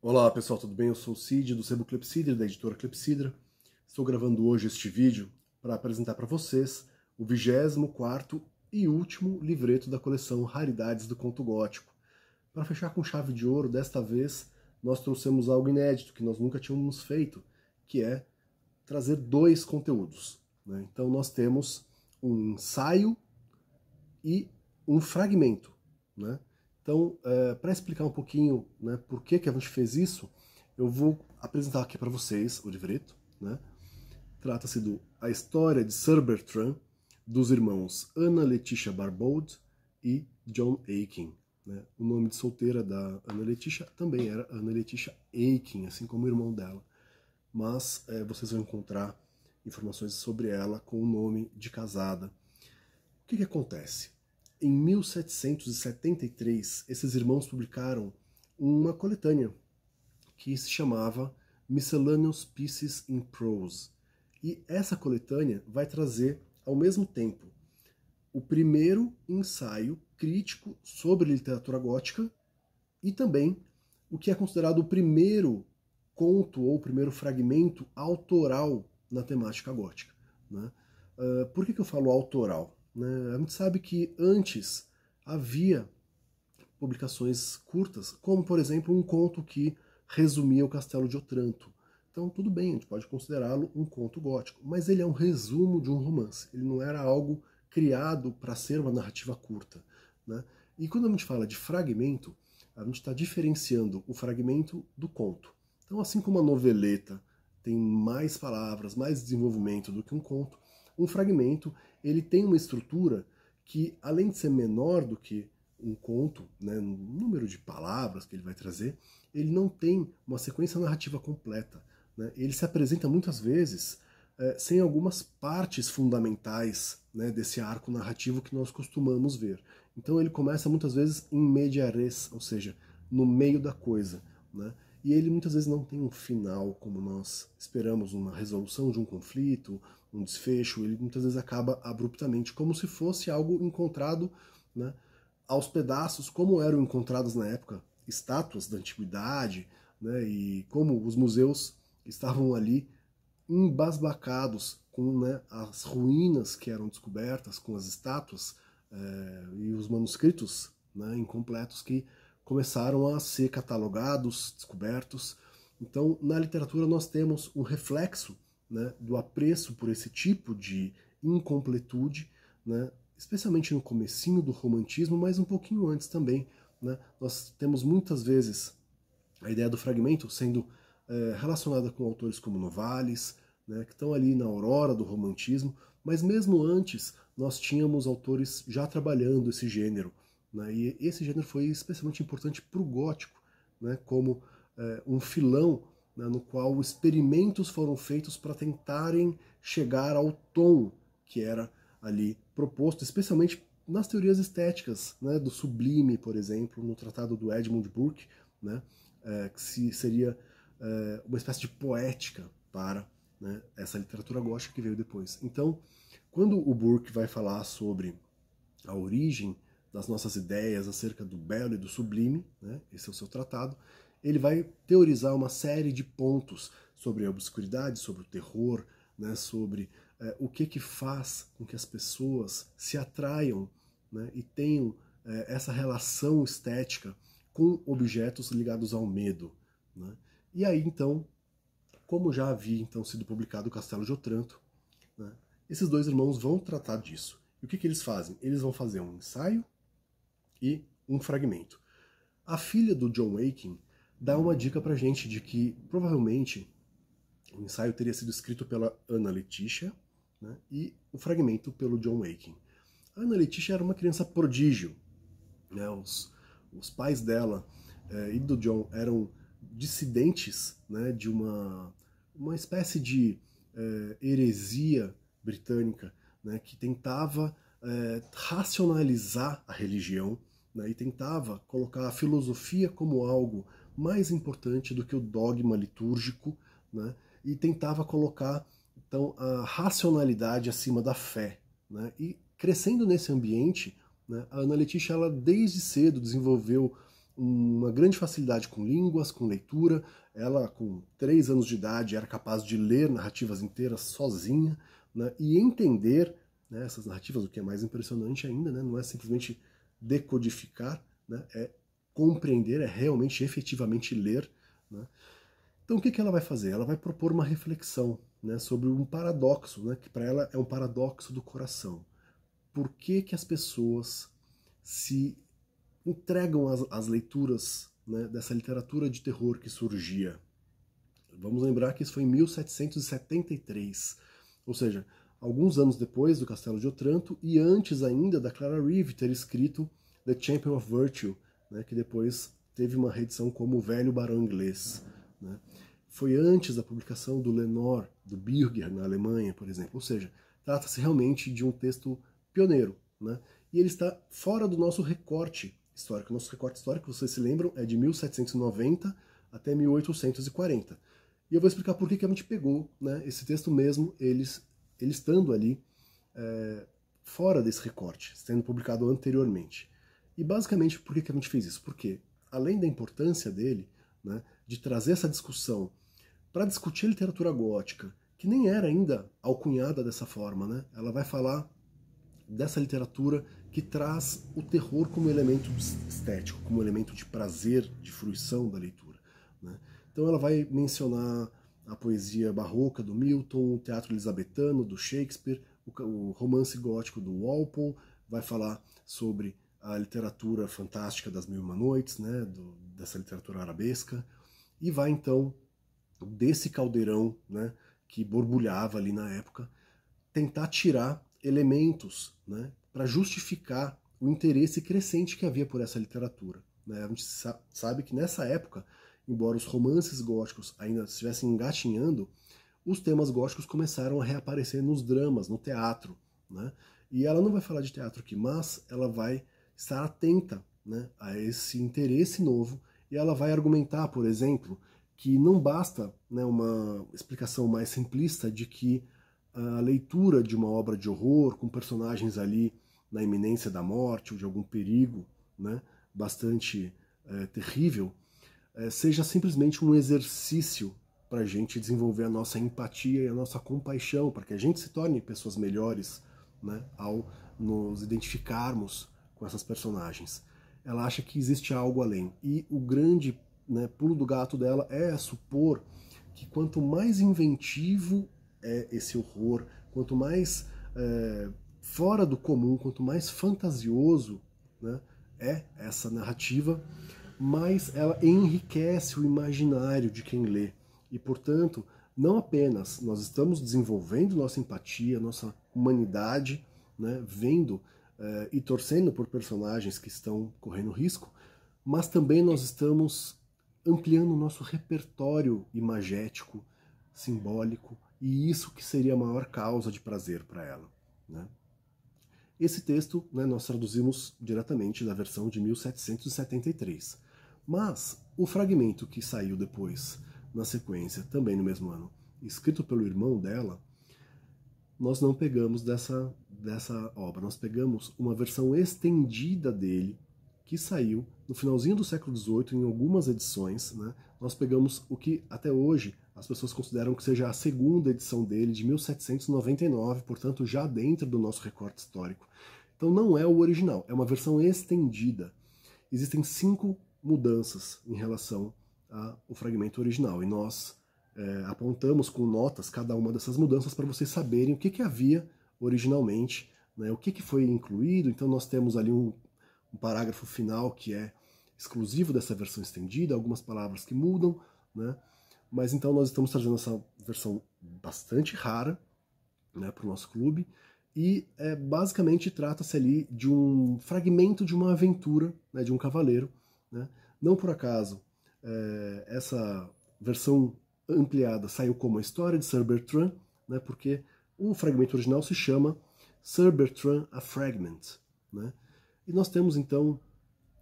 Olá pessoal, tudo bem? Eu sou o Cid do Sebo Clepsidra, da editora Clepsidra. Estou gravando hoje este vídeo para apresentar para vocês o 24 e último livreto da coleção Raridades do Conto Gótico. Para fechar com chave de ouro, desta vez nós trouxemos algo inédito que nós nunca tínhamos feito, que é trazer dois conteúdos. Né? Então nós temos um ensaio e um fragmento. Né? Então, é, para explicar um pouquinho né, por que, que a gente fez isso, eu vou apresentar aqui para vocês o livreto. Né? Trata-se do A História de Sir Bertrand, dos irmãos Ana Letitia Barbold e John Aiken. Né? O nome de solteira da Ana Letitia também era Ana Letitia Aiken, assim como o irmão dela. Mas é, vocês vão encontrar informações sobre ela com o nome de casada. O que, que acontece? Em 1773, esses irmãos publicaram uma coletânea que se chamava Miscellaneous Pieces in Prose. E essa coletânea vai trazer, ao mesmo tempo, o primeiro ensaio crítico sobre literatura gótica e também o que é considerado o primeiro conto ou o primeiro fragmento autoral na temática gótica. Né? Uh, por que, que eu falo autoral? Né? A gente sabe que antes havia publicações curtas, como por exemplo um conto que resumia o Castelo de Otranto. Então, tudo bem, a gente pode considerá-lo um conto gótico, mas ele é um resumo de um romance, ele não era algo criado para ser uma narrativa curta. Né? E quando a gente fala de fragmento, a gente está diferenciando o fragmento do conto. Então, assim como uma noveleta tem mais palavras, mais desenvolvimento do que um conto, um fragmento ele tem uma estrutura que, além de ser menor do que um conto, né, no número de palavras que ele vai trazer, ele não tem uma sequência narrativa completa. Né? Ele se apresenta muitas vezes é, sem algumas partes fundamentais né, desse arco narrativo que nós costumamos ver. Então ele começa muitas vezes em media res, ou seja, no meio da coisa. Né? E ele muitas vezes não tem um final como nós esperamos, uma resolução de um conflito, um desfecho, ele muitas vezes acaba abruptamente, como se fosse algo encontrado né, aos pedaços, como eram encontradas na época estátuas da antiguidade, né, e como os museus estavam ali embasbacados com né, as ruínas que eram descobertas, com as estátuas é, e os manuscritos né, incompletos que começaram a ser catalogados, descobertos. Então, na literatura, nós temos um reflexo né, do apreço por esse tipo de incompletude, né, especialmente no comecinho do romantismo, mas um pouquinho antes também. Né, nós temos muitas vezes a ideia do fragmento sendo é, relacionada com autores como Novalis, né, que estão ali na aurora do romantismo, mas mesmo antes nós tínhamos autores já trabalhando esse gênero. Né, e esse gênero foi especialmente importante para o gótico, né, como é, um filão né, no qual experimentos foram feitos para tentarem chegar ao tom que era ali proposto, especialmente nas teorias estéticas, né, do sublime, por exemplo, no tratado do Edmund Burke, né, é, que se, seria é, uma espécie de poética para né, essa literatura gótica que veio depois. Então, quando o Burke vai falar sobre a origem das nossas ideias acerca do belo e do sublime, né, esse é o seu tratado, ele vai teorizar uma série de pontos sobre a obscuridade, sobre o terror, né, sobre é, o que, que faz com que as pessoas se atraiam né, e tenham é, essa relação estética com objetos ligados ao medo. Né? E aí, então, como já havia então sido publicado o Castelo de Otranto, né, esses dois irmãos vão tratar disso. E o que, que eles fazem? Eles vão fazer um ensaio e um fragmento. A filha do John Waking dá uma dica para gente de que provavelmente o ensaio teria sido escrito pela Ana Letitia né, e o fragmento pelo John Waking. A Ana Letitia era uma criança prodígio. Né, os, os pais dela eh, e do John eram dissidentes né, de uma, uma espécie de eh, heresia britânica né, que tentava eh, racionalizar a religião né, e tentava colocar a filosofia como algo mais importante do que o dogma litúrgico, né? e tentava colocar então a racionalidade acima da fé. Né? E crescendo nesse ambiente, né, a Ana Letícia ela desde cedo desenvolveu uma grande facilidade com línguas, com leitura. Ela, com três anos de idade, era capaz de ler narrativas inteiras sozinha né, e entender né, essas narrativas, o que é mais impressionante ainda, né, não é simplesmente decodificar, né, é compreender, é realmente, efetivamente ler. Né? Então o que, que ela vai fazer? Ela vai propor uma reflexão né, sobre um paradoxo, né, que para ela é um paradoxo do coração. Por que, que as pessoas se entregam às, leituras né, dessa literatura de terror que surgia? Vamos lembrar que isso foi em 1773, ou seja, alguns anos depois do Castelo de Otranto e antes ainda da Clara Reeve ter escrito The Champion of Virtue, né, que depois teve uma reedição como O Velho Barão Inglês. Né? Foi antes da publicação do Lenor, do Birger, na Alemanha, por exemplo. Ou seja, trata-se realmente de um texto pioneiro. Né? E ele está fora do nosso recorte histórico. Nosso recorte histórico, vocês se lembram, é de 1790 até 1840. E eu vou explicar por que, que a gente pegou né, esse texto mesmo, eles, ele estando ali é, fora desse recorte, sendo publicado anteriormente. E basicamente, por que, que a gente fez isso? Porque, além da importância dele, né, de trazer essa discussão para discutir a literatura gótica, que nem era ainda alcunhada dessa forma, né? ela vai falar dessa literatura que traz o terror como elemento estético, como elemento de prazer, de fruição da leitura. Né? Então ela vai mencionar a poesia barroca do Milton, o teatro elisabetano do Shakespeare, o romance gótico do Walpole, vai falar sobre a literatura fantástica das Mil e Uma Noites, né, do, dessa literatura arabesca, e vai então desse caldeirão né, que borbulhava ali na época, tentar tirar elementos né, para justificar o interesse crescente que havia por essa literatura. Né? A gente sabe que nessa época, embora os romances góticos ainda estivessem engatinhando, os temas góticos começaram a reaparecer nos dramas, no teatro. Né? E ela não vai falar de teatro aqui, mas ela vai estar atenta né, a esse interesse novo e ela vai argumentar, por exemplo, que não basta né, uma explicação mais simplista de que a leitura de uma obra de horror com personagens ali na iminência da morte ou de algum perigo né, bastante é, terrível é, seja simplesmente um exercício para a gente desenvolver a nossa empatia e a nossa compaixão, para que a gente se torne pessoas melhores né, ao nos identificarmos com essas personagens. Ela acha que existe algo além. E o grande né, pulo do gato dela é supor que quanto mais inventivo é esse horror, quanto mais é, fora do comum, quanto mais fantasioso né, é essa narrativa, mais ela enriquece o imaginário de quem lê. E, portanto, não apenas nós estamos desenvolvendo nossa empatia, nossa humanidade, né, vendo eh, e torcendo por personagens que estão correndo risco, mas também nós estamos ampliando o nosso repertório imagético, simbólico, e isso que seria a maior causa de prazer para ela. Né? Esse texto né, nós traduzimos diretamente da versão de 1773, mas o fragmento que saiu depois, na sequência, também no mesmo ano, escrito pelo irmão dela, nós não pegamos dessa, dessa obra. Nós pegamos uma versão estendida dele, que saiu no finalzinho do século XVIII, em algumas edições. Né? Nós pegamos o que até hoje as pessoas consideram que seja a segunda edição dele, de 1799, portanto, já dentro do nosso recorte histórico. Então, não é o original, é uma versão estendida. Existem cinco mudanças em relação ao fragmento original, e nós é, apontamos com notas cada uma dessas mudanças para vocês saberem o que, que havia originalmente, né, o que, que foi incluído. Então nós temos ali um, um parágrafo final que é exclusivo dessa versão estendida, algumas palavras que mudam, né? Mas então nós estamos trazendo essa versão bastante rara né, para o nosso clube e é, basicamente trata-se ali de um fragmento de uma aventura né, de um cavaleiro. Né? Não por acaso é, essa versão ampliada saiu como a história de Sir Bertrand, né, porque o fragmento original se chama Sir Bertrand a Fragment. Né? E nós temos então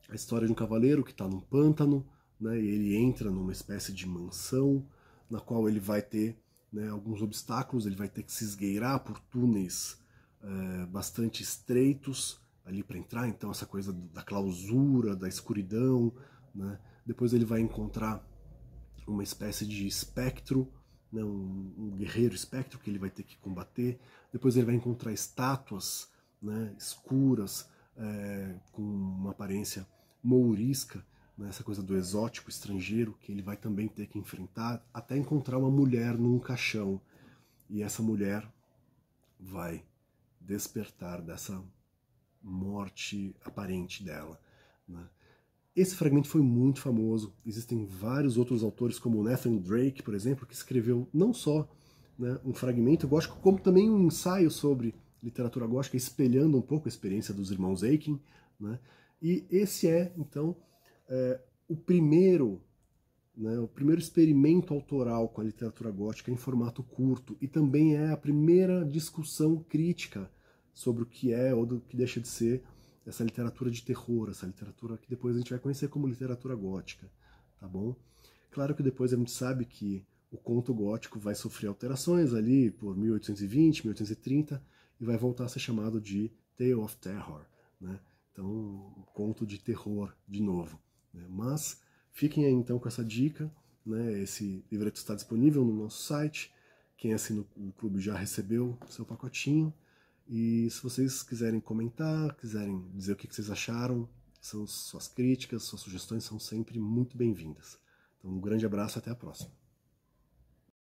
a história de um cavaleiro que está num pântano, né, e ele entra numa espécie de mansão na qual ele vai ter né, alguns obstáculos, ele vai ter que se esgueirar por túneis é, bastante estreitos ali para entrar, então essa coisa da clausura, da escuridão, né? depois ele vai encontrar uma espécie de espectro, né, um, um, guerreiro espectro que ele vai ter que combater. Depois ele vai encontrar estátuas né, escuras, é, com uma aparência mourisca, né, essa coisa do exótico estrangeiro que ele vai também ter que enfrentar, até encontrar uma mulher num caixão. E essa mulher vai despertar dessa morte aparente dela. Né? Esse fragmento foi muito famoso. Existem vários outros autores, como Nathan Drake, por exemplo, que escreveu não só né, um fragmento gótico, como também um ensaio sobre literatura gótica, espelhando um pouco a experiência dos irmãos Aiken. Né? E esse é, então, é, o primeiro né, o primeiro experimento autoral com a literatura gótica em formato curto e também é a primeira discussão crítica sobre o que é ou do que deixa de ser essa literatura de terror, essa literatura que depois a gente vai conhecer como literatura gótica, tá bom? Claro que depois a gente sabe que o conto gótico vai sofrer alterações ali por 1820, 1830 e vai voltar a ser chamado de Tale of Terror, né? Então, um conto de terror de novo. Né? Mas fiquem aí então com essa dica, né? Esse livreto está disponível no nosso site. Quem assina o clube já recebeu seu pacotinho. E se vocês quiserem comentar, quiserem dizer o que vocês acharam, suas críticas, suas sugestões são sempre muito bem-vindas. Então, um grande abraço e até a próxima.